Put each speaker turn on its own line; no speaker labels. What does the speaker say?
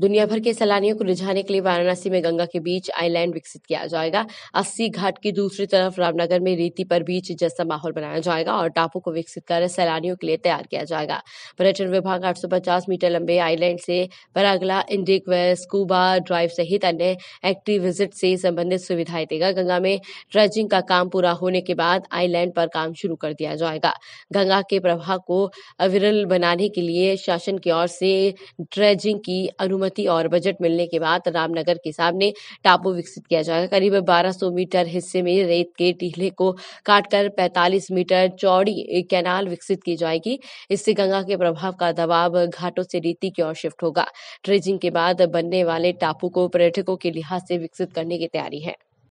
दुनिया भर के सैलानियों को रिझाने के लिए वाराणसी में गंगा के बीच आइलैंड विकसित किया जाएगा अस्सी घाट की दूसरी तरफ रामनगर में रेती पर बीच जैसा माहौल बनाया जाएगा और टापू को विकसित कर सैलानियों के लिए तैयार किया जाएगा पर्यटन विभाग 850 मीटर लंबे आइलैंड से परागला इंडिक स्कूबा ड्राइव सहित अन्य एक्टिव विजिट से संबंधित सुविधाएं देगा गंगा में ट्रेजिंग का काम पूरा होने के बाद आईलैंड पर काम शुरू कर दिया जाएगा गंगा के प्रवाह को अविरल बनाने के लिए शासन की ओर से ड्रेजिंग की अनुमति अनुमति और बजट मिलने के बाद रामनगर के सामने टापू विकसित किया जाएगा करीब 1200 मीटर हिस्से में रेत के टीले को काटकर 45 मीटर चौड़ी कैनाल विकसित की जाएगी इससे गंगा के प्रभाव का दबाव घाटों से रीति की ओर शिफ्ट होगा ड्रेजिंग के बाद बनने वाले टापू को पर्यटकों के लिहाज से विकसित करने की तैयारी है